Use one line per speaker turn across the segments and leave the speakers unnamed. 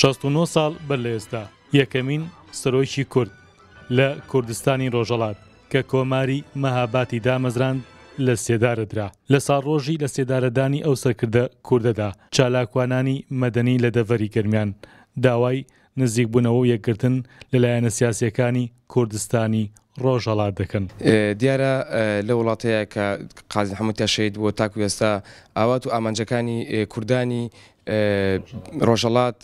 69 ساڵ بەر لە ئێستا یەکەمین سەرۆکی کورد لە کوردستانی ڕۆژەڵات کە کۆماری مەهاباتی دامەزراند لە سێدارەدرا لە ساڕۆژی لە سێدارەدانی ئەو سەرکردە کووردەدا چالاکوانانی مەدەنی لە دەڤری گرمیان داوای نزیک بوونەوە یەکگرتن لەلایەنە سیاسەکانی کوردستانی ڕۆژەڵات دەکەن
دیارە لە وڵاتەیە کە قازی هەموو تەشید بۆ تاکو ئێستا ئاوات و ئامانجەکانی کوردانی ڕۆژەڵات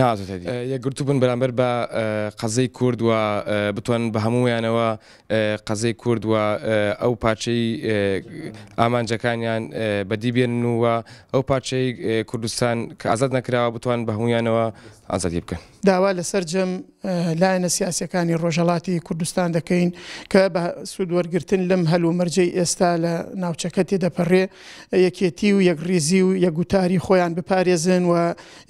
نازێت یەکگرتو بن بەرامبەر بە قەزەی کورد و بتوان بە هەمویانەوە قەزەی کورد و ئەو پاچەی ئامانجەکانیان بەدی بێن و ئەو پاچەی کوردستان کە ئازاد نەکراوە بتوان بە هەمویانەوە ئازادی بکەن
داوا لەسەر جەم لایەنە سیاسەکانی ڕۆژەڵاتی کوردستان دەکەین کە بە سوودوەرگتن لەم هەلو مەرجەی ئێستا لە ناوچەکە تێدەپەڕێ یەکێتی و یەکریزی و یەکگوتاری خۆیان بپارێزن و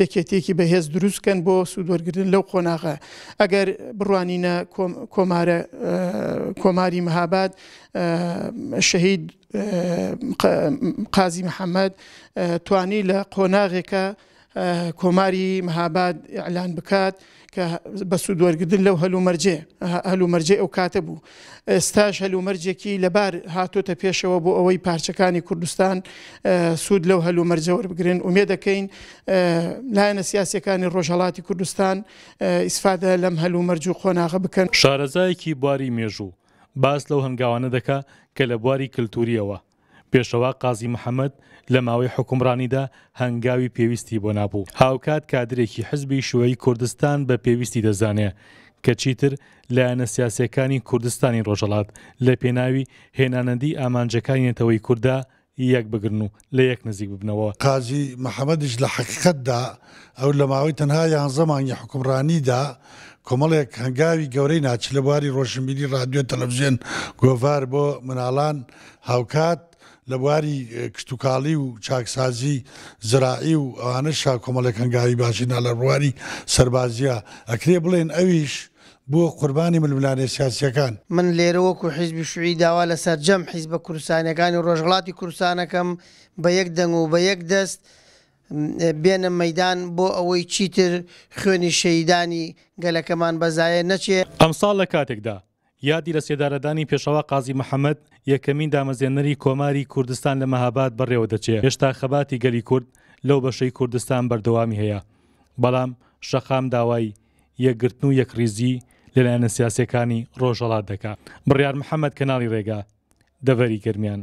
یەکێتێکی بەهێز دروستکەن بۆ سوودۆرگردن لەو خۆناغە ئەگەر بڕوانینە کۆمارە کۆماری مەهاباد شەهید قازی محەممەد توانی لە قۆناغێکە کۆماری مەهاباد ئەلان بکات کە بە سوودوەرگدن لەو هەلومەرجێ هەلومەرجێ ئەو کاتە بوو ستاش هەلومەرجێکی لەبار هاتۆتە پێشەوە بۆ ئەوەی پارچەکانی کوردستان سوود لەو هەلومەرجەوە بگرن ومێ دەکەین لایەنە سیاسەکانی ڕۆژهڵاتی کوردستان ئیسفادە
لەم هەلومەرج و خۆناغە بکەن شارەزایەکی بواری مێژوو باس لەو هەنگاوانە دەکا کە لە بواری کللتوریەوە پێشەوە قازی محەممەد لە ماوەی حکومڕانیدا هەنگاوی پێویستی بۆ نابوو هاوکات کادرێکی حزبی شوەی کوردستان بە پێویستی دەزانێ کە چیتر لایەنە سیاسەکانی کوردستانی ڕۆژەڵات لە پێناوی هێنانەندی ئامانجەکانی نێتەوەی کووردا یەک بگرن و لە یەک نزیک ببنەوە قازی
محەممەدش لە حقیقتدا ئەو لە ماوەی تەنها یان زەمانی حکومڕانیدا کۆمەڵێک هەنگاوی گەورەی ناچ لە بواری ڕۆشنبیری رادیۆ تەلەڤژێن گۆڤار بۆ مناڵان هاوکات لە بواری کشتتوکاڵی و چاکسازی زراعی و ئەوانە شا کۆمەلەکەنگاوی باشینا لە ڕواری سربازیە ئەکرێ بڵێن ئەویش بۆ قوربانی ململانێ سیاسەکان
من لێرە وەکو حیزبی شوعی داوا لەسەر جەم حیز بە کورسانەکانی و ڕۆژغڵاتی کورسانەکەم بە یەک دەنگ و بە یەک دەست بێنە مەدان بۆ ئەوەی چیتر خوێنی شەیدانی گەلەکەمان
بەزایە نەچێت ئەمساڵ لە کاتێکدا یادی لە سێدارەدانی پێشەوە قازی محەممەد یەکەمین دامەزێنەری کۆماری کوردستان لە مەهاباد بەڕێوە دەچێت هێشتا خەباتی گەلی کورد لەو بەشەی کوردستان بەردەوامی هەیە بەڵام شەخام داوای یەکگرتن و یەکریزی لەلایەنە سیاسەکانی ڕۆژەڵات دەکات بڕیار محەممەد کەناڵی ڕێگا دەڤەری گرمیان